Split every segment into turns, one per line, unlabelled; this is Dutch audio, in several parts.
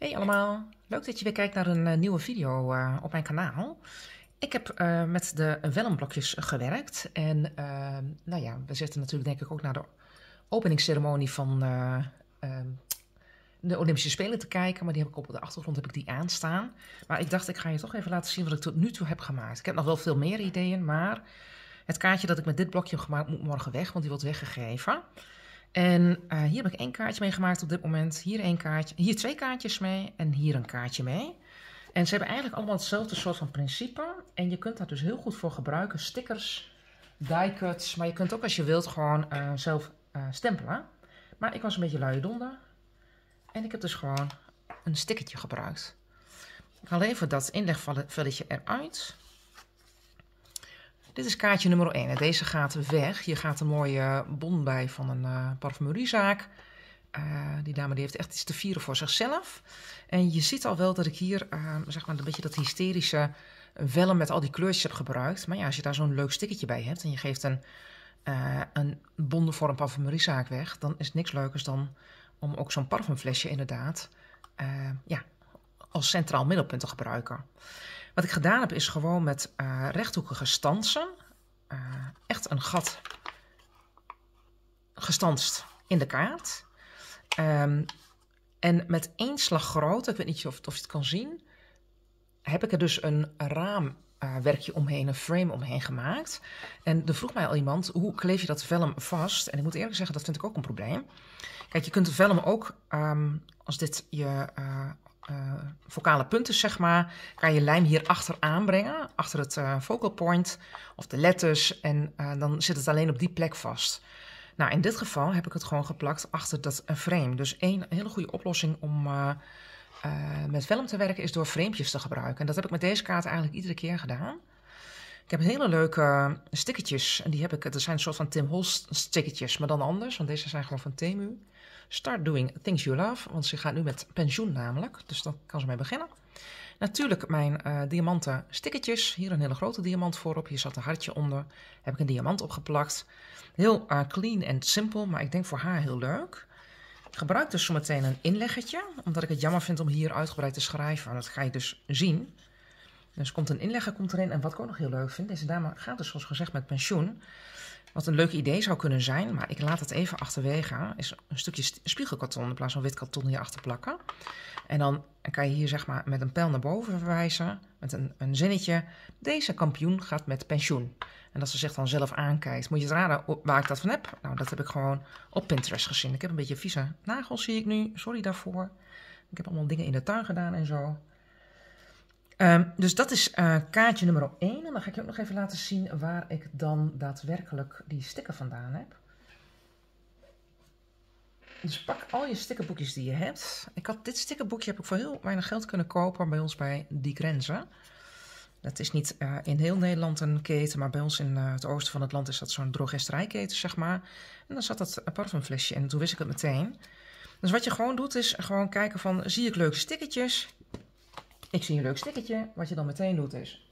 Hey allemaal, leuk dat je weer kijkt naar een eh, nieuwe video eh, op mijn kanaal. Ik heb eh, met de wellenblokjes gewerkt en nou ja, we zitten natuurlijk denk ik ook naar de openingsceremonie van ehm, de Olympische Spelen te kijken, maar die heb ik op de achtergrond heb ik die aanstaan. Maar ik dacht ik ga je toch even laten zien wat ik tot nu toe heb gemaakt. Ik heb nog wel veel meer ideeën, maar het kaartje dat ik met dit blokje heb gemaakt moet morgen weg, want die wordt weggegeven. En eh, hier heb ik één kaartje mee gemaakt op dit moment. Hier één kaartje, hier twee kaartjes mee en hier een kaartje mee. En ze hebben eigenlijk allemaal hetzelfde soort van principe. En je kunt daar dus heel goed voor gebruiken. Stickers, die cuts. Maar je kunt ook als je wilt gewoon eh, zelf eh, stempelen. Maar ik was een beetje luie donder. En ik heb dus gewoon een stickertje gebruikt. Ik haal even dat inlegvelletje eruit. Dit is kaartje nummer 1. Deze gaat weg. Je gaat een mooie bon bij van een eh, parfumeriezaak. Eh, die dame die heeft echt iets te vieren voor zichzelf. En je ziet al wel dat ik hier eh, zeg maar een beetje dat hysterische vellen met al die kleurtjes heb gebruikt. Maar ja, als je daar zo'n leuk stickertje bij hebt en je geeft een, uh, een bonde voor een parfumeriezaak weg, dan is niks leukers dan om ook zo'n parfumflesje inderdaad ja, als centraal middelpunt te gebruiken. Wat ik gedaan heb is gewoon met eh, rechthoekige stansen, eh, echt een gat gestanst in de kaart. Ehm, en met één slag groot, ik weet niet of, of je het kan zien, heb ik er dus een raamwerkje eh, omheen, een frame omheen gemaakt. En er vroeg mij al iemand, hoe kleef je dat vellum vast? En ik moet eerlijk zeggen, dat vind ik ook een probleem. Kijk, je kunt de vellum ook, ehm, als dit je eh, vocale punten, zeg maar, kan je lijm hier achter aanbrengen, achter het focal eh, point of de letters. En eh, dan zit het alleen op die plek vast. Nou, in dit geval heb ik het gewoon geplakt achter dat frame. Dus één hele goede oplossing om met vellum te werken is door framepjes te gebruiken. En dat heb ik met deze kaart eigenlijk iedere keer gedaan. Ik heb hele leuke stickertjes. En die heb ik, dat zijn een soort van Tim Holst stickertjes, maar dan anders. Want deze zijn gewoon van Temu. Start doing things you love, want ze gaat nu met pensioen namelijk. Dus dan kan ze mee beginnen. Natuurlijk mijn uh, diamanten stickertjes. Hier een hele grote diamant voorop. Hier zat een hartje onder. Heb ik een diamant opgeplakt. Heel eh, clean en simpel, maar ik denk voor haar heel leuk. Ik gebruik dus zometeen een inleggetje, omdat ik het jammer vind om hier uitgebreid te schrijven. Nou, dat ga je dus zien. Dus komt een inlegger komt erin. En wat ik ook nog heel leuk vind, deze dame gaat dus zoals gezegd met pensioen. Wat een leuk idee zou kunnen zijn, maar ik laat het even achterwege, is een stukje spiegelkarton in plaats van wit karton hierachter plakken. En dan kan je hier zeg maar met een pijl naar boven verwijzen, met een, een zinnetje, deze kampioen gaat met pensioen. En dat ze zich dan zelf aankijkt. Moet je het raden waar ik dat van heb? Nou, dat heb ik gewoon op Pinterest gezien. Ik heb een beetje vieze nagels, zie ik nu. Sorry daarvoor. Ik heb allemaal dingen in de tuin gedaan en zo. Ehm, dus dat is eh, kaartje nummer 1. En dan ga ik je ook nog even laten zien waar ik dan daadwerkelijk die sticker vandaan heb. Dus pak al je stickerboekjes die je hebt. Ik had, dit stickerboekje heb ik voor heel weinig geld kunnen kopen bij ons bij Die Grenzen. Dat is niet eh, in heel Nederland een keten, maar bij ons in eh, het oosten van het land is dat zo'n drogisterijketen, zeg maar. En dan zat dat parfumflesje en toen wist ik het meteen. Dus wat je gewoon doet is gewoon kijken van, zie ik leuke stickertjes? Ik zie een leuk stikketje. Wat je dan meteen doet is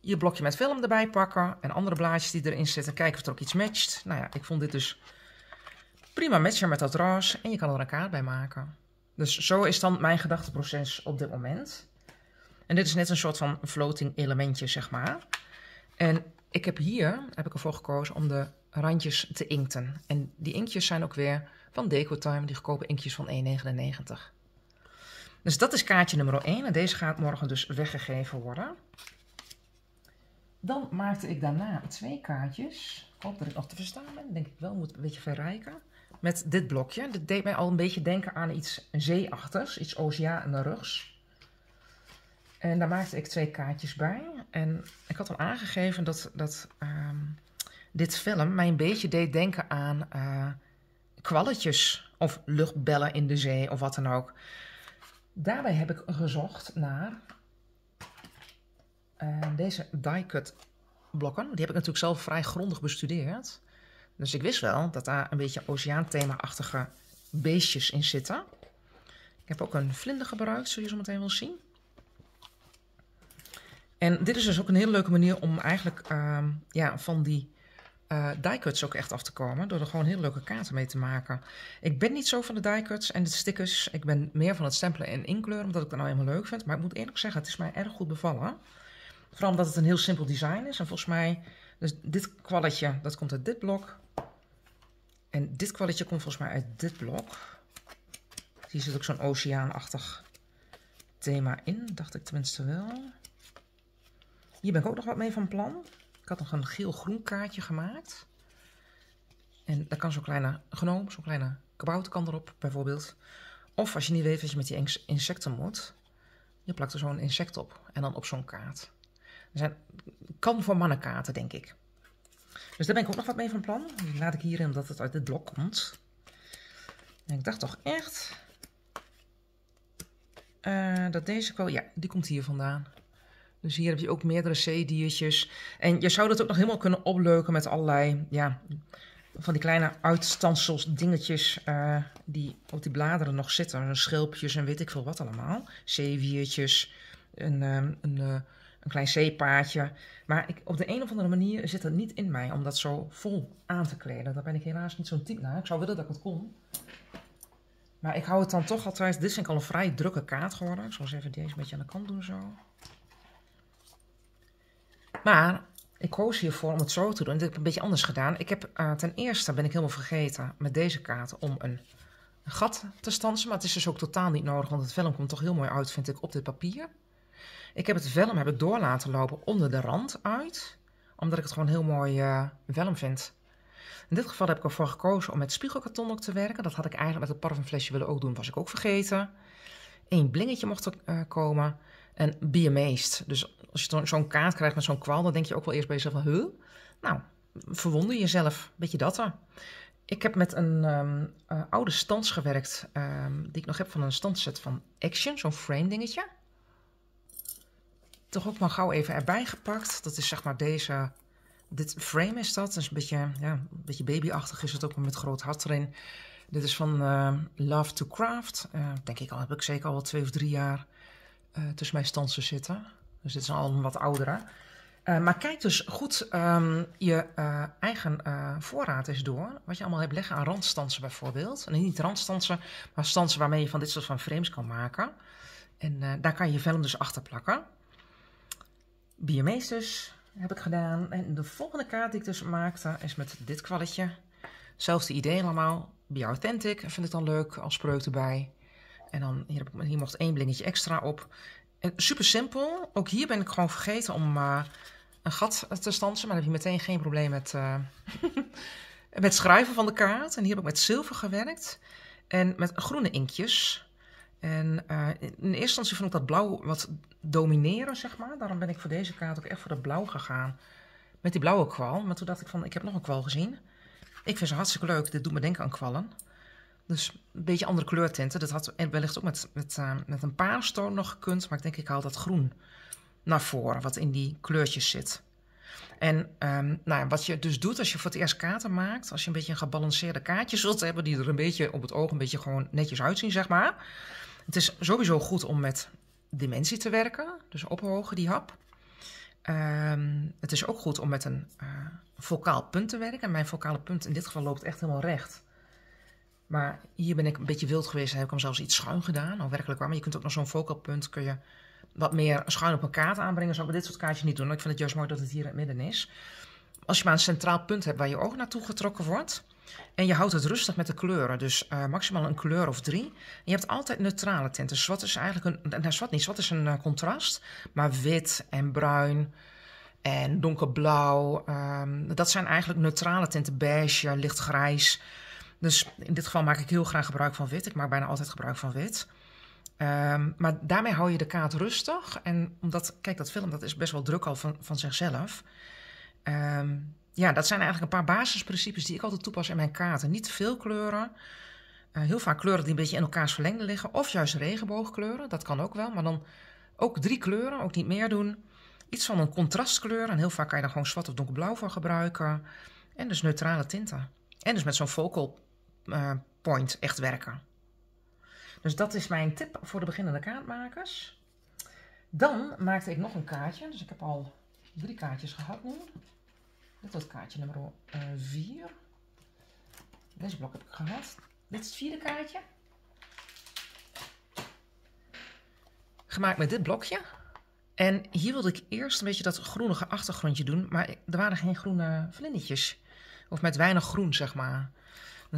je blokje met film erbij pakken en andere blaadjes die erin zitten. Kijken of er ook iets matcht. Nou ja, ik vond dit dus prima matchen met dat ras en je kan er een kaart bij maken. Dus zo is dan mijn gedachteproces op dit moment. En dit is net een soort van floating elementje, zeg maar. En ik heb hier, heb ik ervoor gekozen om de randjes te inkten. En die inktjes zijn ook weer van Decotime, die goedkope inktjes van 1,99. Dus dat is kaartje nummer 1 en deze gaat morgen dus weggegeven worden. Dan maakte ik daarna twee kaartjes. Ik hoop dat ik nog te verstaan ben. Denk ik wel, moet een beetje verrijken. Met dit blokje. Dit deed mij al een beetje denken aan iets zeeachtigs. Iets oceaanrugs. En daar maakte ik twee kaartjes bij. En ik had al aangegeven dat, dat ehm, dit film mij een beetje deed denken aan eh, kwalletjes. Of luchtbellen in de zee of wat dan ook. Daarbij heb ik gezocht naar eh, deze die-cut blokken. Die heb ik natuurlijk zelf vrij grondig bestudeerd. Dus ik wist wel dat daar een beetje oceaanthema-achtige beestjes in zitten. Ik heb ook een vlinder gebruikt, zul je zo meteen wel zien. En dit is dus ook een hele leuke manier om eigenlijk ehm, ja, van die uh, die-cuts ook echt af te komen. Door er gewoon heel leuke kaarten mee te maken. Ik ben niet zo van de die-cuts en de stickers. Ik ben meer van het stempelen en inkleuren, omdat ik dat nou helemaal leuk vind. Maar ik moet eerlijk zeggen, het is mij erg goed bevallen. Vooral omdat het een heel simpel design is. En volgens mij, dus dit kwalletje, dat komt uit dit blok. En dit kwalletje komt volgens mij uit dit blok. Hier zit ook zo'n oceaanachtig thema in, dacht ik tenminste wel. Hier ben ik ook nog wat mee van plan. Ik had nog een geel-groen kaartje gemaakt. En daar kan zo'n kleine genoom. zo'n kleine kabouter kan erop bijvoorbeeld. Of als je niet weet wat je met die insecten moet, je plakt er zo'n insect op en dan op zo'n kaart. Er zijn, kan voor mannenkaarten, denk ik. Dus daar ben ik ook nog wat mee van plan. Die laat ik hierin omdat het uit dit blok komt. En ik dacht toch echt eh, dat deze kwal, ja, die komt hier vandaan. Dus hier heb je ook meerdere zeediertjes. En je zou dat ook nog helemaal kunnen opleuken met allerlei ja, van die kleine uitstansels, dingetjes eh, die op die bladeren nog zitten. Schilpjes en weet ik veel wat allemaal. Zeeviertjes, een, eh, een, een, eh, een klein zeepaadje. Maar ik, op de een of andere manier zit dat niet in mij om dat zo vol aan te kleden. Daar ben ik helaas niet zo'n type naar. Ik zou willen dat ik het kon. Maar ik hou het dan toch altijd. Dit denk ik al een vrij drukke kaart geworden. Ik zal eens even deze een beetje aan de kant doen zo. Maar ik koos hiervoor om het zo te doen. Dat heb ik een beetje anders gedaan. Ik heb, eh, ten eerste ben ik helemaal vergeten met deze kaart om een, een, gat te stansen. Maar het is dus ook totaal niet nodig, want het vellum komt toch heel mooi uit, vind ik, op dit papier. Ik heb het vellum heb ik door laten lopen onder de rand uit. Omdat ik het gewoon heel mooi uh, vellum vind. In dit geval heb ik ervoor gekozen om met spiegelkarton ook te werken. Dat had ik eigenlijk met het parfumflesje willen ook doen, was ik ook vergeten. Eén blingetje mocht er eh, komen. En be Dus als je zo'n kaart krijgt met zo'n kwal, dan denk je ook wel eerst bij jezelf van, huh? Nou, verwonder jezelf, beetje dat er. Ik heb met een ehm, eh, oude stans gewerkt, ehm, die ik nog heb van een standset van Action, zo'n frame dingetje. Toch ook maar gauw even erbij gepakt. Dat is zeg maar deze, dit frame is dat. Dat is een beetje, ja, een beetje babyachtig is het ook, maar met groot hart erin. Dit is van ehm, Love to Craft. Eh, denk ik al, heb ik zeker al wel twee of drie jaar. Eh, tussen mijn stansen zitten. Dus dit zijn allemaal wat oudere. Eh, maar kijk dus goed ehm, je eh, eigen voorraad eens door. Wat je allemaal hebt leggen aan randstansen bijvoorbeeld. En niet randstansen, maar stansen waarmee je van dit soort van frames kan maken. En daar kan je je film dus achter plakken. Biomeesters dus, heb ik gedaan. En de volgende kaart die ik dus maakte is met dit kwalletje. Zelfde idee allemaal. Be authentic vind ik dan leuk als spreuk erbij. En dan hier, heb ik, hier mocht één blingetje extra op. En super simpel. Ook hier ben ik gewoon vergeten om uh, een gat te stansen. Maar dan heb je meteen geen probleem met, uh, met schrijven van de kaart. En hier heb ik met zilver gewerkt. En met groene inkjes. En eh, in eerste instantie vond ik dat blauw wat domineren, zeg maar. Daarom ben ik voor deze kaart ook echt voor dat blauw gegaan. Met die blauwe kwal. Maar toen dacht ik van, ik heb nog een kwal gezien. Ik vind ze hartstikke leuk. Dit doet me denken aan kwallen. Dus een beetje andere kleurtinten. Dat had wellicht ook met, met, eh, met een paarstoon toon nog gekund. Maar ik denk, ik haal dat groen naar voren, wat in die kleurtjes zit. En ehm, nou ja, wat je dus doet als je voor het eerst kaarten maakt, als je een beetje een gebalanceerde kaartje zult hebben, die er een beetje op het oog een beetje gewoon netjes uitzien, zeg maar. Het is sowieso goed om met dimensie te werken, dus ophogen die hap. Ehm, het is ook goed om met een uh, vocaal punt te werken. En mijn vocale punt in dit geval loopt echt helemaal recht. Maar hier ben ik een beetje wild geweest en heb ik hem zelfs iets schuin gedaan. Al werkelijk waar. Maar je kunt ook nog zo'n focal punt kun je wat meer schuin op een kaart aanbrengen. Zou ik dit soort kaartjes niet doen. Ik vind het juist mooi dat het hier in het midden is. Als je maar een centraal punt hebt waar je oog naartoe getrokken wordt. En je houdt het rustig met de kleuren. Dus eh, maximaal een kleur of drie. je hebt altijd neutrale tinten. Zwart is eigenlijk een. Nou, zwart niet. Zwart is een eh, contrast. Maar wit en bruin en donkerblauw. Ehm, dat zijn eigenlijk neutrale tinten. Beige, lichtgrijs. Dus in dit geval maak ik heel graag gebruik van wit. Ik maak bijna altijd gebruik van wit. Ehm, maar daarmee hou je de kaart rustig. En omdat, kijk, dat film dat is best wel druk al van, van zichzelf. Ehm, ja, dat zijn eigenlijk een paar basisprincipes die ik altijd toepas in mijn kaarten. Niet veel kleuren. Eh, heel vaak kleuren die een beetje in elkaars verlengde liggen. Of juist regenboogkleuren, dat kan ook wel. Maar dan ook drie kleuren, ook niet meer doen. Iets van een contrastkleur. En heel vaak kan je daar gewoon zwart of donkerblauw voor gebruiken. En dus neutrale tinten. En dus met zo'n focal eh, point echt werken. Dus dat is mijn tip voor de beginnende kaartmakers. Dan maakte ik nog een kaartje. Dus ik heb al drie kaartjes gehad nu. Dit was kaartje nummer 4. Eh, Deze blok heb ik gehad. Dit is het vierde kaartje. Gemaakt met dit blokje. En hier wilde ik eerst een beetje dat groenige achtergrondje doen. Maar er waren geen groene vlindertjes. Of met weinig groen, zeg maar.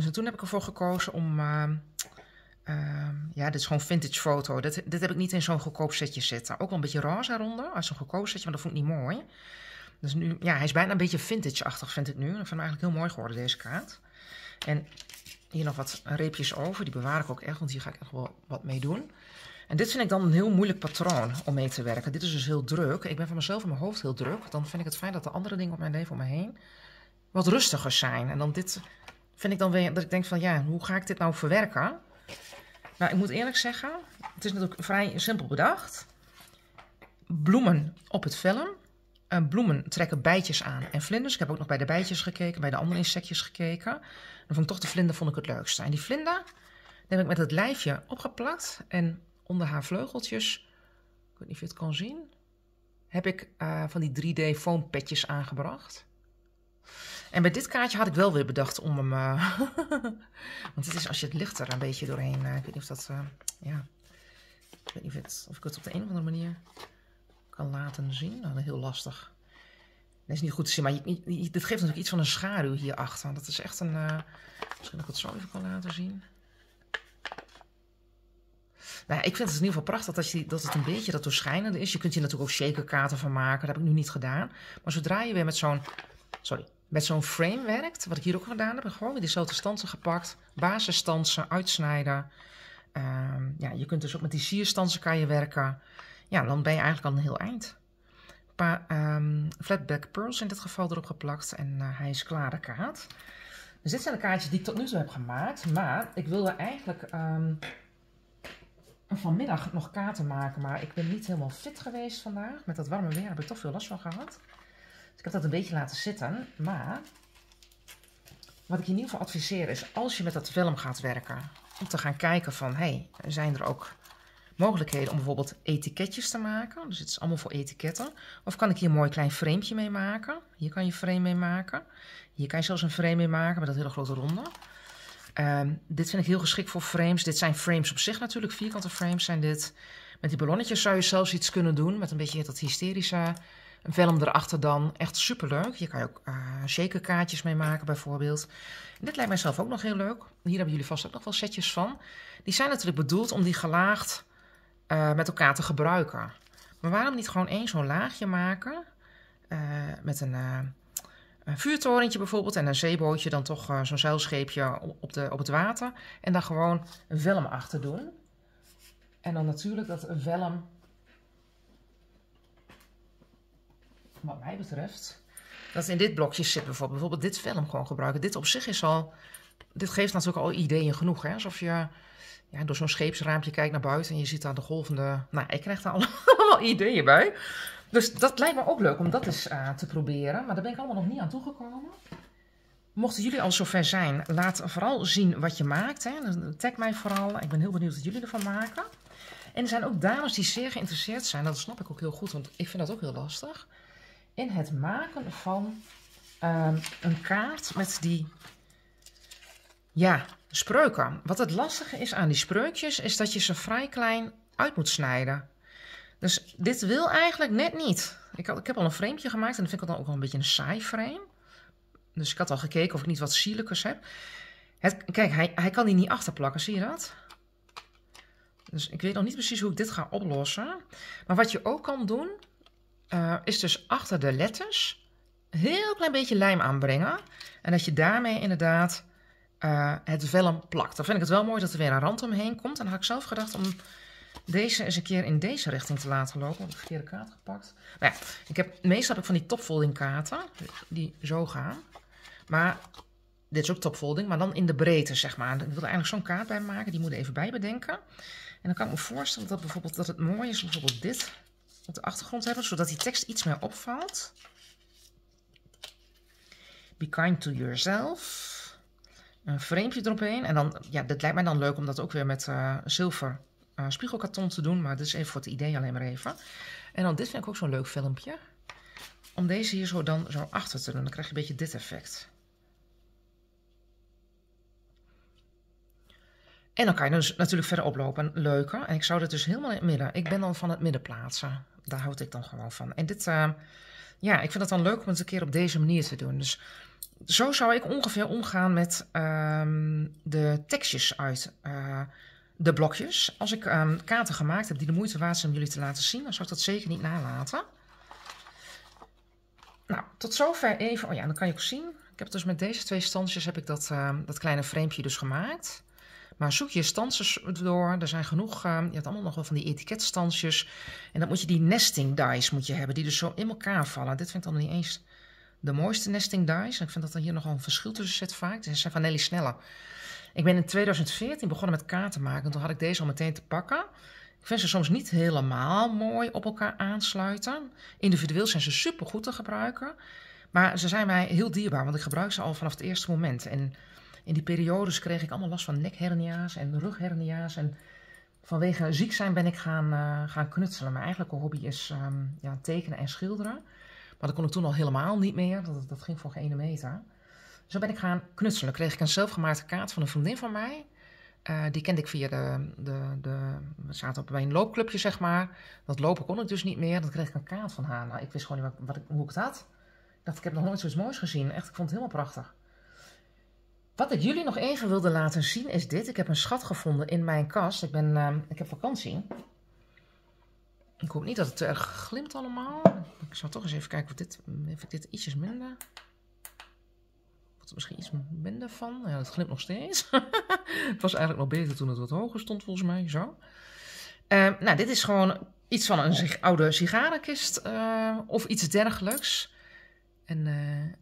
Dus toen heb ik ervoor gekozen om. Ehm, ehm, ja, dit is gewoon vintage foto. Dit, dit heb ik niet in zo'n goedkoop setje zitten. Ook wel een beetje roze eronder. Als een goedkoop setje, maar dat vond ik niet mooi. Dus nu, ja, hij is bijna een beetje vintage-achtig, vind ik nu. Ik vind hem eigenlijk heel mooi geworden, deze kaart. En hier nog wat reepjes over. Die bewaar ik ook echt, want hier ga ik echt wel wat mee doen. En dit vind ik dan een heel moeilijk patroon om mee te werken. Dit is dus heel druk. Ik ben van mezelf in mijn hoofd heel druk. Dan vind ik het fijn dat de andere dingen op mijn leven om me heen wat rustiger zijn. En dan dit vind ik dan weer dat ik denk van ja, hoe ga ik dit nou verwerken? Nou, ik moet eerlijk zeggen, het is natuurlijk vrij simpel bedacht. Bloemen op het film. En eh, bloemen trekken bijtjes aan en vlinders. Ik heb ook nog bij de bijtjes gekeken, bij de andere insectjes gekeken. Dan vond ik toch de vlinder vond ik het leukste. En die vlinder heb ik met het lijfje opgeplakt. En onder haar vleugeltjes, ik weet niet of je het kan zien, heb ik eh, van die 3D foampetjes aangebracht. En bij dit kaartje had ik wel weer bedacht om hem... Eh, want het is als je het licht er een beetje doorheen... Eh, ik weet niet of dat... Eh, ja. Ik weet niet of, het, of, ik het op de een of andere manier kan laten zien. Nou, dat is heel lastig. Dat is niet goed te zien, maar je, dit geeft natuurlijk iets van een schaduw hierachter. Dat is echt een... misschien dat ik het zo even kan laten zien. Nou ik vind het in ieder geval prachtig dat, je, dat het een beetje dat doorschijnende is. Je kunt hier natuurlijk ook shakerkaarten van maken. Dat heb ik nu niet gedaan. Maar zodra je weer met zo'n... Sorry, met zo'n frame werkt, wat ik hier ook gedaan heb, gewoon die diezelfde stansen gepakt, basisstansen, uitsnijden. Ehm, ja, je kunt dus ook met die sierstansen kan je werken. Ja, dan ben je eigenlijk al een heel eind. Een paar ehm, flatback pearls in dit geval erop geplakt en eh, hij is klaar de kaart. Dus dit zijn de kaartjes die ik tot nu toe heb gemaakt, maar ik wilde eigenlijk ehm, vanmiddag nog kaarten maken, maar ik ben niet helemaal fit geweest vandaag. Met dat warme weer heb ik toch veel last van gehad ik heb dat een beetje laten zitten. Maar wat ik je in ieder geval adviseer is, als je met dat film gaat werken, om te gaan kijken van, hey, zijn er ook mogelijkheden om bijvoorbeeld etiketjes te maken? Dus het is allemaal voor etiketten. Of kan ik hier een mooi klein frame mee maken? Hier kan je frame mee maken. Hier kan je zelfs een frame mee maken met dat hele grote ronde. Ehm, dit vind ik heel geschikt voor frames. Dit zijn frames op zich natuurlijk. Vierkante frames zijn dit. Met die ballonnetjes zou je zelfs iets kunnen doen. Met een beetje dat hysterische een velm erachter dan. Echt superleuk. Je kan ook uh, shakerkaartjes mee maken bijvoorbeeld. En dit lijkt mij zelf ook nog heel leuk. Hier hebben jullie vast ook nog wel setjes van. Die zijn natuurlijk bedoeld om die gelaagd eh, met elkaar te gebruiken. Maar waarom niet gewoon één zo'n laagje maken? Eh, met een, uh, een, vuurtorentje bijvoorbeeld en een zeebootje, dan toch zo'n zeilscheepje op, de, op het water. En daar gewoon een velm achter doen. En dan natuurlijk dat velm wat mij betreft, dat in dit blokje zit bijvoorbeeld, bijvoorbeeld dit film gewoon gebruiken. Dit op zich is al, dit geeft natuurlijk al ideeën genoeg. Hè? Alsof je ja, door zo'n scheepsraampje kijkt naar buiten en je ziet daar de golvende... Nou, ik krijg daar allemaal ideeën bij. Dus dat lijkt me ook leuk om dat eens eh, te proberen. Maar daar ben ik allemaal nog niet aan toegekomen. Mochten jullie al zover zijn, laat vooral zien wat je maakt. Hè. Dus, eh, tag mij vooral. Ik ben heel benieuwd wat jullie ervan maken. En er zijn ook dames die zeer geïnteresseerd zijn. Dat snap ik ook heel goed, want ik vind dat ook heel lastig in het maken van ehm, een kaart met die ja, spreuken. Wat het lastige is aan die spreukjes, is dat je ze vrij klein uit moet snijden. Dus dit wil eigenlijk net niet. Ik, had, ik heb al een frame gemaakt en dat vind ik dan ook wel een beetje een saai frame. Dus ik had al gekeken of ik niet wat sielikers heb. Het, kijk, hij, hij kan die niet achterplakken, zie je dat? Dus ik weet nog niet precies hoe ik dit ga oplossen. Maar wat je ook kan doen, eh, is dus achter de letters een heel klein beetje lijm aanbrengen. En dat je daarmee inderdaad eh, het vellum plakt. Dan vind ik het wel mooi dat er weer een rand omheen komt. En dan had ik zelf gedacht om deze eens een keer in deze richting te laten lopen. Want ik heb de verkeerde kaart gepakt. Nee, ik heb, meestal heb ik van die topfolding kaarten. Die zo gaan. Maar dit is ook topfolding. Maar dan in de breedte, zeg maar. Ik wil er eigenlijk zo'n kaart bij maken. Die moet ik even bij bedenken. En dan kan ik me voorstellen dat, bijvoorbeeld, dat het mooi is. Bijvoorbeeld dit op de achtergrond hebben, zodat die tekst iets meer opvalt. Be kind to yourself. Een frame eromheen. En dan, ja, dat lijkt mij dan leuk om dat ook weer met eh, zilver eh, spiegelkarton te doen. Maar dit is even voor het idee alleen maar even. En dan, dit vind ik ook zo'n leuk filmpje. Om deze hier zo dan zo achter te doen. Dan krijg je een beetje dit effect. En dan kan je dus natuurlijk verder oplopen. Leuker. En ik zou dit dus helemaal in het midden. Ik ben dan van het midden plaatsen daar houd ik dan gewoon van. En dit, ehm, ja, ik vind het dan leuk om het een keer op deze manier te doen. Dus zo zou ik ongeveer omgaan met ehm, de tekstjes uit eh, de blokjes. Als ik um, kaarten gemaakt heb die de moeite waard zijn om jullie te laten zien, dan zou ik dat zeker niet nalaten. Nou, tot zover even. Oh ja, dan kan je ook zien. Ik heb dus met deze twee standjes heb ik dat, dat kleine framepje dus gemaakt. Maar zoek je stansjes door. Er zijn genoeg, eh, je hebt allemaal nog wel van die etiketstansjes. En dan moet je die nesting dies moet je hebben, die dus zo in elkaar vallen. Dit vind ik dan niet eens de mooiste nesting dies. Ik vind dat er hier nogal een verschil tussen zit vaak. Ze zijn van Nelly Sneller. Ik ben in 2014 begonnen met kaarten maken. toen had ik deze al meteen te pakken. Ik vind ze soms niet helemaal mooi op elkaar aansluiten. Individueel zijn ze super goed te gebruiken. Maar ze zijn mij heel dierbaar, want ik gebruik ze al vanaf het eerste moment. En in die periodes kreeg ik allemaal last van nekhernia's en rughernia's. En vanwege ziek zijn ben ik gaan, eh, gaan knutselen. Mijn eigenlijke hobby is ehm, ja, tekenen en schilderen. Maar dat kon ik toen al helemaal niet meer. Dat, dat ging voor geen ene meter. Zo dus ben ik gaan knutselen. Kreeg ik een zelfgemaakte kaart van een vriendin van mij. Eh, die kende ik via de, de, de, We zaten bij een loopclubje, zeg maar. Dat lopen kon ik dus niet meer. Dan kreeg ik een kaart van haar. Nou, ik wist gewoon niet wat, hoe ik het had. Ik dacht, ik heb nog nooit zoiets moois gezien. Echt, ik vond het helemaal prachtig. Wat ik jullie nog even wilde laten zien is dit. Ik heb een schat gevonden in mijn kast. Ik, ben, ehm, ik heb vakantie. Ik hoop niet dat het te erg glimt allemaal. Ik zal toch eens even kijken of, dit, of dit ietsjes minder... Wordt er misschien iets minder van. Ja, het glimt nog steeds. het was eigenlijk nog beter toen het wat hoger stond volgens mij. Zo. Ehm, nou, dit is gewoon iets van een oude sigarenkist eh, of iets dergelijks. En eh,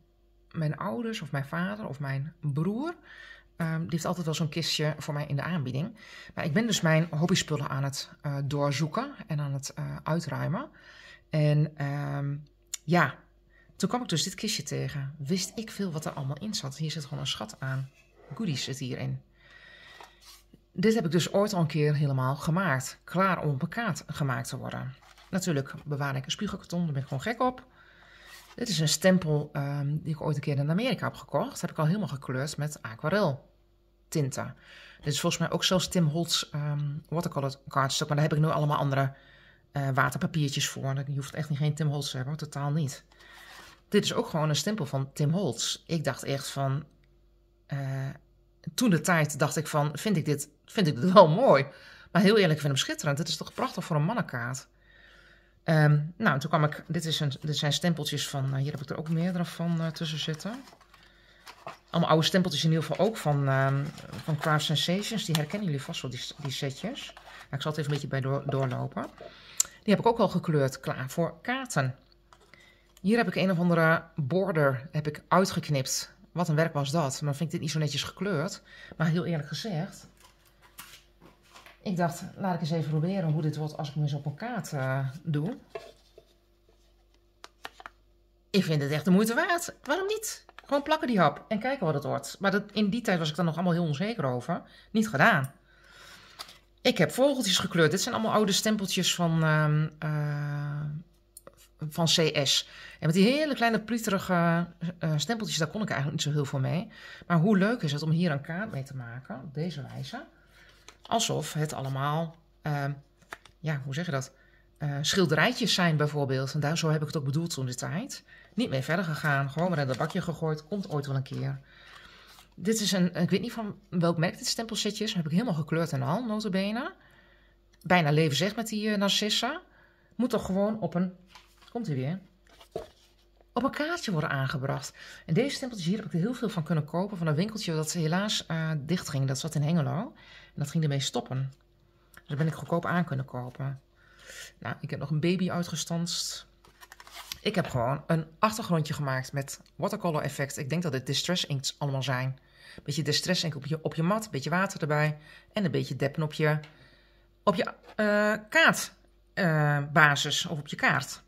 mijn ouders of mijn vader of mijn broer. Um, die heeft altijd wel zo'n kistje voor mij in de aanbieding. Maar ik ben dus mijn hobbyspullen aan het eh, doorzoeken en aan het eh, uitruimen. En ehm, ja, toen kwam ik dus dit kistje tegen. Wist ik veel wat er allemaal in zat. Hier zit gewoon een schat aan. Goodies zit hierin. Dit heb ik dus ooit al een keer helemaal gemaakt. Klaar om op elkaar gemaakt te worden. Natuurlijk bewaar ik een spiegelkarton, daar ben ik gewoon gek op. Dit is een stempel ehm, die ik ooit een keer in Amerika heb gekocht. Dat heb ik al helemaal gekleurd met aquarel tinten. Dit is volgens mij ook zelfs Tim Holtz um, ehm, watercolor kaartstuk, Maar daar heb ik nu allemaal andere eh, waterpapiertjes voor. Je hoeft echt niet geen Tim Holtz te hebben, totaal niet. Dit is ook gewoon een stempel van Tim Holtz. Ik dacht echt van... Eh, toen de tijd dacht ik van, vind ik, dit, vind ik dit wel mooi. Maar heel eerlijk, ik vind hem schitterend. Dit is toch prachtig voor een mannenkaart. Um, nou, toen kwam ik, dit, is een, dit zijn stempeltjes van, eh, hier heb ik er ook meerdere van eh, tussen zitten. Allemaal oude stempeltjes in ieder geval ook van, ehm, van Craft Sensations. Die herkennen jullie vast wel, die, die setjes. Nou, ik zal het even een beetje bij door, doorlopen. Die heb ik ook al gekleurd, klaar voor kaarten. Hier heb ik een of andere border heb ik uitgeknipt. Wat een werk was dat. Maar vind ik dit niet zo netjes gekleurd. Maar heel eerlijk gezegd, ik dacht, laat ik eens even proberen hoe dit wordt als ik hem eens op een kaart eh, doe. Ik vind het echt de moeite waard. Waarom niet? Gewoon plakken die hap en kijken wat het wordt. Maar dat, in die tijd was ik dan nog allemaal heel onzeker over. Niet gedaan. Ik heb vogeltjes gekleurd. Dit zijn allemaal oude stempeltjes van, ehm, eh, van CS. En met die hele kleine plieterige eh, stempeltjes, daar kon ik eigenlijk niet zo heel veel mee. Maar hoe leuk is het om hier een kaart mee te maken, op deze wijze alsof het allemaal, ehm, ja, hoe zeg je dat? Eh, schilderijtjes zijn bijvoorbeeld. En daar, zo heb ik het ook bedoeld toen de tijd. Niet mee verder gegaan, gewoon maar in dat bakje gegooid. Komt ooit wel een keer. Dit is een, ik weet niet van welk merk dit stempelsetje is. Heb ik helemaal gekleurd en al, notabene. Bijna leven zegt met die eh, Narcissa. Moet toch gewoon op een, komt hij weer, op een kaartje worden aangebracht. En deze stempeltjes hier heb ik er heel veel van kunnen kopen van een winkeltje dat helaas uh, eh, dicht ging. Dat zat in Hengelo dat ging ermee stoppen. Dus dat ben ik goedkoop aan kunnen kopen. Nou, ik heb nog een baby uitgestanst. Ik heb gewoon een achtergrondje gemaakt met watercolor effect. Ik denk dat dit distress inks allemaal zijn. Beetje distress ink op je, op je mat, beetje water erbij. En een beetje deppen op je, op je uh, eh, kaartbasis eh, of op je kaart.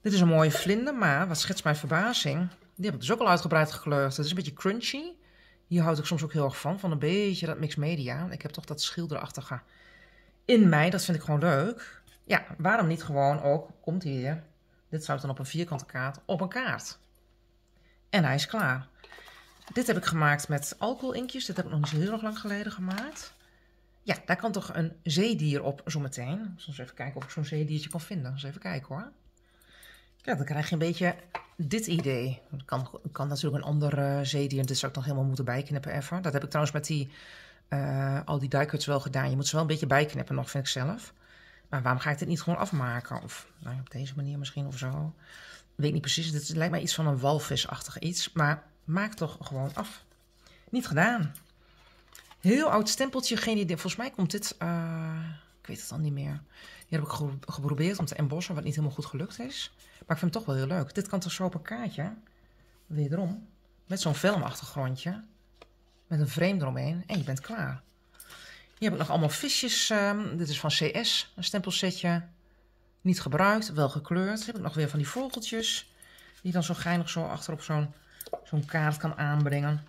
Dit is een mooie vlinder, maar wat schetst mijn verbazing? Die heb ik dus ook al uitgebreid gekleurd. Het is een beetje crunchy. Hier houd ik soms ook heel erg van, van een beetje dat mixed media. Ik heb toch dat schilderachtige in mij, dat vind ik gewoon leuk. Ja, waarom niet gewoon ook, komt hier, dit zou dan op een vierkante kaart, op een kaart. En hij is klaar. Dit heb ik gemaakt met alcoholinkjes. Dit heb ik nog niet zo heel erg lang geleden gemaakt. Ja, daar kan toch een zeedier op zometeen. eens even kijken of ik zo'n zeediertje kan vinden. Eens even kijken hoor. Ja, dan krijg je een beetje dit idee. Het kan, kan natuurlijk een andere eh, zeedier, dus zou ik nog helemaal moeten bijknippen even. Dat heb ik trouwens met die, eh, al die duikers wel gedaan. Je moet ze wel een beetje bijknippen nog, vind ik zelf. Maar waarom ga ik dit niet gewoon afmaken? Of nou, op deze manier misschien of zo. Weet niet precies. Het lijkt mij iets van een walvisachtig iets. Maar maak toch gewoon af. Niet gedaan. Heel oud stempeltje, geen idee. Volgens mij komt dit... Eh, ik weet het al niet meer heb ik geprobeerd om te embossen, wat niet helemaal goed gelukt is. Maar ik vind hem toch wel heel leuk. Dit kan toch zo op een kaartje. Wederom. Met zo'n filmachtergrondje. Met een frame eromheen. En je bent klaar. Hier heb ik nog allemaal visjes. Ehm, dit is van CS. Een stempelsetje. Niet gebruikt. Wel gekleurd. heb ik nog weer van die vogeltjes. Die dan zo geinig zo achterop zo'n zo'n kaart kan aanbrengen.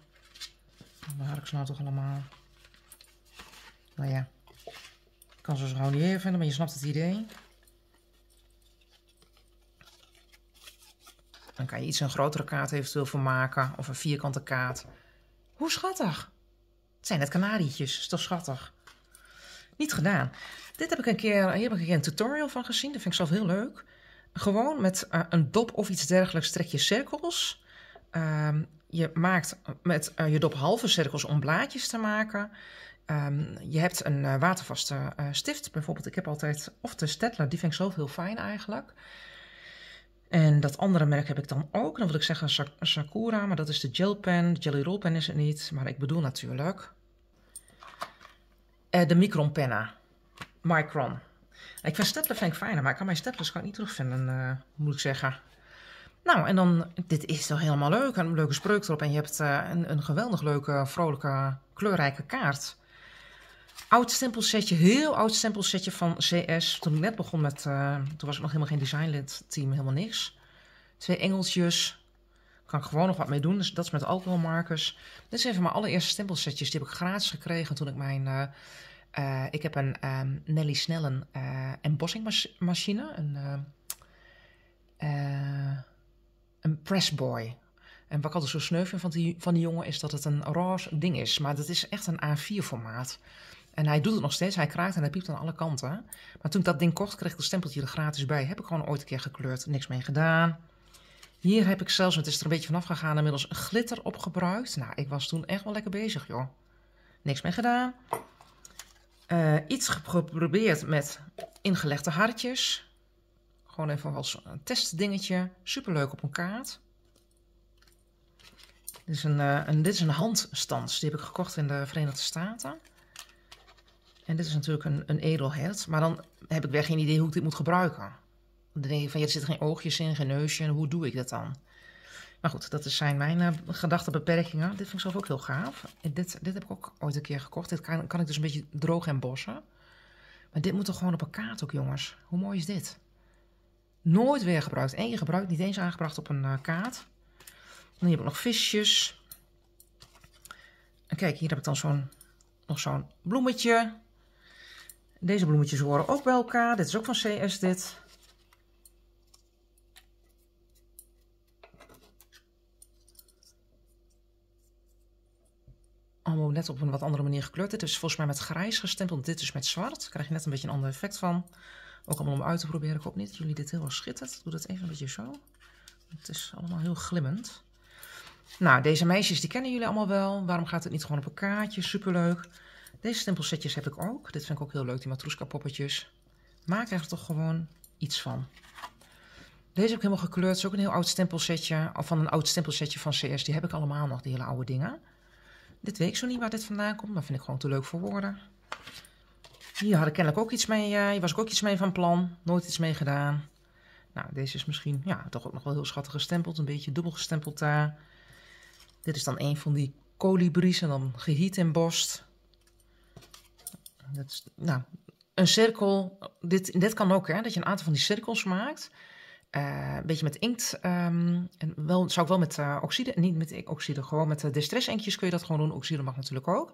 Waar ik ze nou toch allemaal? Nou ja, kan ze zo gewoon niet vinden, maar je snapt het idee. Dan kan je iets een grotere kaart eventueel van maken. Of een vierkante kaart. Hoe schattig. Het zijn net kanarietjes. Is toch schattig? Niet gedaan. Dit heb ik een keer, hier heb ik een, keer een tutorial van gezien. Dat vind ik zelf heel leuk. Gewoon met eh, een dop of iets dergelijks trek je cirkels. Ehm, je maakt met eh, je dop halve cirkels om blaadjes te maken. Ehm, je hebt een eh, watervaste eh, stift. Bijvoorbeeld, ik heb altijd of de Stedtler, die vind ik zelf heel fijn eigenlijk. En dat andere merk heb ik dan ook. Dan wil ik zeggen Sakura, maar dat is de Pen, De jelly roll pen is het niet, maar ik bedoel natuurlijk eh, de Micron penna. Micron. Ik vind Stedtler vind ik fijner, maar ik kan mijn Stedtlers kan niet terugvinden, moet ik zeggen. Nou, en dan, dit is toch helemaal leuk. Een leuke spreuk erop en je hebt een, een geweldig leuke, vrolijke, kleurrijke kaart oud stempelsetje, heel oud stempelsetje van CS. Toen ik net begon met, eh, toen was ik nog helemaal geen designlid team, helemaal niks. Twee engeltjes, kan ik gewoon nog wat mee doen. Dus dat is met alcoholmarkers. Dit zijn even mijn allereerste stempelsetjes. Die heb ik gratis gekregen toen ik mijn... Eh, eh, ik heb een um, Nelly Snellen uh, embossingmachine. Een, een pressboy. En wat ik altijd zo sneu vind van die, van die jongen is dat het een roze ding is. Maar dat is echt een A4-formaat. En hij doet het nog steeds. Hij kraakt en hij piept aan alle kanten. Maar toen ik dat ding kocht, kreeg ik het stempeltje er gratis bij. Heb ik gewoon ooit een keer gekleurd. Niks mee gedaan. Hier heb ik zelfs, het is er een beetje vanaf gegaan, inmiddels glitter op gebruikt. Nou, ik was toen echt wel lekker bezig, joh. Niks mee gedaan. Eh, iets geprobeerd met ingelegde hartjes. Gewoon even als een testdingetje. Superleuk op een kaart. Dit is een, eh, een, dit is een handstans. Die heb ik gekocht in de Verenigde Staten. En dit is natuurlijk een, een edelhert. Maar dan heb ik weer geen idee hoe ik dit moet gebruiken. Dan denk je van, er zitten geen oogjes in, geen neusje. En hoe doe ik dat dan? Maar goed, dat zijn mijn eh, gedachtebeperkingen. Dit vind ik zelf ook heel gaaf. En dit, dit heb ik ook ooit een keer gekocht. Dit kan, kan ik dus een beetje droog en bossen. Maar dit moet toch gewoon op een kaart ook, jongens. Hoe mooi is dit? Nooit weer gebruikt. Eén je gebruikt, niet eens aangebracht op een eh, kaart. Dan heb ik nog visjes. En kijk, hier heb ik dan zo'n nog zo'n bloemetje. Deze bloemetjes horen ook bij elkaar. Dit is ook van CS dit. Allemaal net op een wat andere manier gekleurd. Dit is volgens mij met grijs gestempeld. Dit is met zwart. Daar krijg je net een beetje een ander effect van. Ook allemaal om uit te proberen. Ik hoop niet dat jullie dit heel erg schittert. Ik doe dat even een beetje zo. Het is allemaal heel glimmend. Nou, deze meisjes die kennen jullie allemaal wel. Waarom gaat het niet gewoon op een kaartje? Superleuk. Deze stempelsetjes heb ik ook. Dit vind ik ook heel leuk, die matroeska poppetjes. Maak er toch gewoon iets van. Deze heb ik helemaal gekleurd. Het is ook een heel oud stempelsetje. Of van een oud stempelsetje van CS. Die heb ik allemaal nog, die hele oude dingen. Dit weet ik zo niet waar dit vandaan komt. Dat vind ik gewoon te leuk voor woorden. Hier had ik kennelijk ook iets mee. Eh, hier was ik ook iets mee van plan. Nooit iets mee gedaan. Nou, deze is misschien ja, toch ook nog wel heel schattig gestempeld. Een beetje dubbel gestempeld daar. Dit is dan een van die kolibries en dan gehiet en borst. Dat is, nou, een cirkel. Dit, dit kan ook, hè, dat je een aantal van die cirkels maakt. Eh, een beetje met inkt. Ehm, en wel, zou ik wel met uh, oxide, niet met oxide, gewoon met de eh, distress inktjes kun je dat gewoon doen. Oxide mag natuurlijk ook.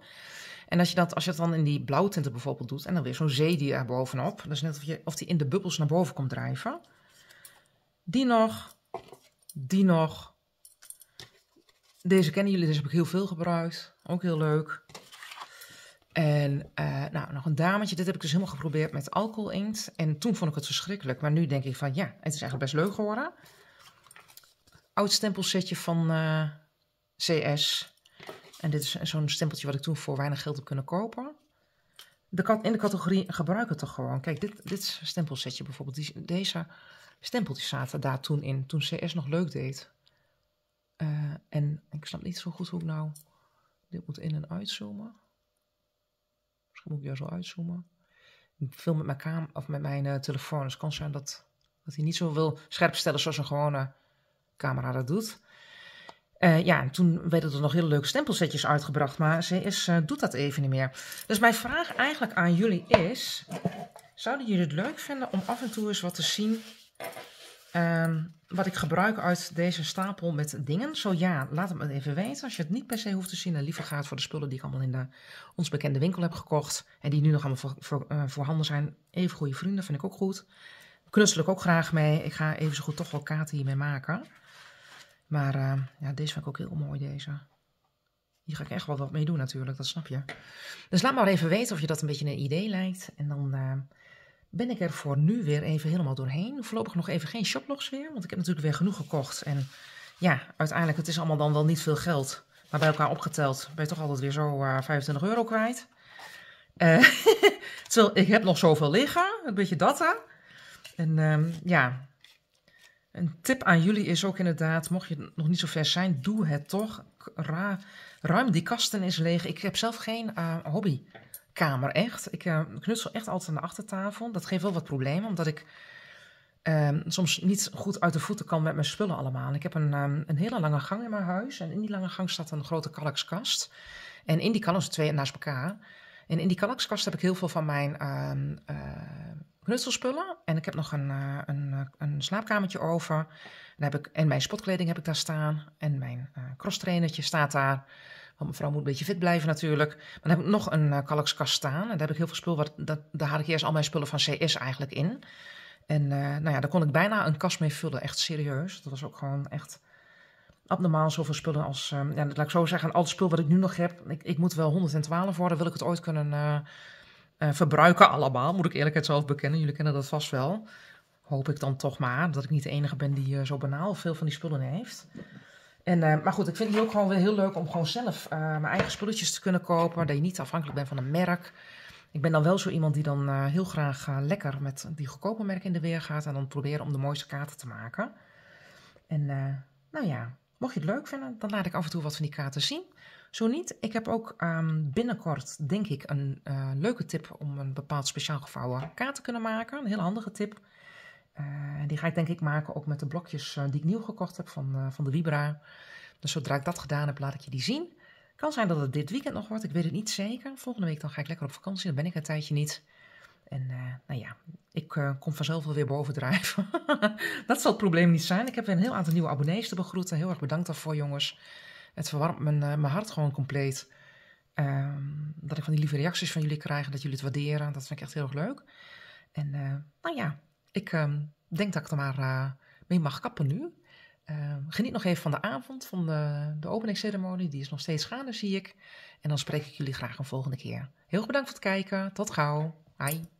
En als je dat, als je dat dan in die blauwtinten bijvoorbeeld doet en dan weer zo'n zee er bovenop. Dat is net of die in de bubbels naar boven komt drijven. Die nog, die nog deze kennen jullie, deze dus heb ik heel veel gebruikt. Ook heel leuk. En eh, nou, nog een dametje. Dit heb ik dus helemaal geprobeerd met alcohol inkt En toen vond ik het verschrikkelijk. Maar nu denk ik van ja, het is eigenlijk best leuk geworden. Oud stempelsetje van eh, CS. En dit is zo'n stempeltje wat ik toen voor weinig geld heb kunnen kopen. De in de categorie gebruik het toch gewoon. Kijk, dit, dit stempelsetje bijvoorbeeld. Die, deze stempeltjes zaten daar toen in. Toen CS nog leuk deed. Eh, en ik snap niet zo goed hoe ik nou dit moet in- en uitzoomen. Misschien moet ik juist zo uitzoomen. Ik film met mijn, kamer, of met mijn eh, telefoon, dus het kan zijn dat, dat hij niet zo wil scherp stellen zoals een gewone camera dat doet. Eh, ja, en toen werden er nog hele leuke stempelsetjes uitgebracht, maar ze is, doet dat even niet meer. Dus mijn vraag eigenlijk aan jullie is: zouden jullie het leuk vinden om af en toe eens wat te zien Ehm, wat ik gebruik uit deze stapel met dingen. Zo ja, laat het me even weten. Als je het niet per se hoeft te zien en liever gaat voor de spullen die ik allemaal in de, ons bekende winkel heb gekocht. En die nu nog allemaal voor, voor, eh, voorhanden zijn. Even goede vrienden, vind ik ook goed. Knutsel ik ook graag mee. Ik ga even zo goed toch wel kaarten hiermee maken. Maar ehm, ja, deze vind ik ook heel mooi, deze. Hier ga ik echt wel wat mee doen natuurlijk, dat snap je. Dus laat maar even weten of je dat een beetje een idee lijkt. En dan... Ehm, ben ik er voor nu weer even helemaal doorheen. Voorlopig nog even geen shoplogs weer, want ik heb natuurlijk weer genoeg gekocht. En ja, uiteindelijk, het is allemaal dan wel niet veel geld. Maar bij elkaar opgeteld ben je toch altijd weer zo uh, eh, 25 euro kwijt. Uh, terwijl ik heb nog zoveel liggen, een beetje data. En ehm, ja, een tip aan jullie is ook inderdaad, mocht je nog niet zo ver zijn, doe het toch. ruim die kasten is leeg. Ik heb zelf geen eh, hobby kamer echt. Ik eh, knutsel echt altijd aan de achtertafel. Dat geeft wel wat problemen, omdat ik ehm, soms niet goed uit de voeten kan met mijn spullen allemaal. Ik heb een, ehm, een hele lange gang in mijn huis. En in die lange gang staat een grote kalkskast. En in die kalkskast twee naast elkaar. En in die kalkskast heb ik heel veel van mijn ehm, eh, knutselspullen. En ik heb nog een, eh, een, een slaapkamertje over. En, heb ik, en mijn spotkleding heb ik daar staan. En mijn crosstrainertje staat daar. Want mevrouw moet een beetje fit blijven natuurlijk. Maar dan heb ik nog een uh, eh, kalkskast staan. En daar heb ik heel veel spul. dat, daar had ik eerst al mijn spullen van CS eigenlijk in. En eh, nou ja, daar kon ik bijna een kast mee vullen. Echt serieus. Dat was ook gewoon echt abnormaal zoveel spullen als... Um, ja, laat ik zo zeggen, al het spul wat ik nu nog heb. Ik, ik moet wel 112 worden. Wil ik het ooit kunnen verbruiken allemaal. Moet ik eerlijkheid zelf bekennen. Jullie kennen dat vast wel. Hoop ik dan toch maar. Dat ik niet de enige ben die zo banaal veel van die spullen heeft. En, eh, maar goed, ik vind het ook gewoon weer heel leuk om gewoon zelf eh, mijn eigen spulletjes te kunnen kopen. Dat je niet afhankelijk bent van een merk. Ik ben dan wel zo iemand die dan eh, heel graag lekker met die goedkope merken in de weer gaat. En dan proberen om de mooiste kaarten te maken. En nou ja, mocht je het leuk vinden, dan laat ik af en toe wat van die kaarten zien. Zo niet, ik heb ook ehm, binnenkort denk ik een leuke tip om een bepaald speciaal gevouwen kaart te kunnen maken. Een heel handige tip en eh, die ga ik denk ik maken ook met de blokjes eh, die ik nieuw gekocht heb van, eh, van de libra. Dus zodra ik dat gedaan heb, laat ik je die zien. Kan zijn dat het dit weekend nog wordt, ik weet het niet zeker. Volgende week dan ga ik lekker op vakantie, dan ben ik een tijdje niet. En nou ja, ik kom vanzelf wel weer bovendrijven. dat zal het probleem niet zijn. Ik heb weer een heel aantal nieuwe abonnees te begroeten. Heel erg bedankt daarvoor, jongens. Het verwarmt mijn, mijn hart gewoon compleet. Ehm, dat ik van die lieve reacties van jullie krijg, dat jullie het waarderen. Dat vind ik echt heel erg leuk. En nou ja, ik ehm, denk dat ik er maar eh, mee mag kappen nu. Ehm, geniet nog even van de avond, van de, de openingsceremonie. Die is nog steeds gaande, zie ik. En dan spreek ik jullie graag een volgende keer. Heel erg bedankt voor het kijken. Tot gauw. Bye.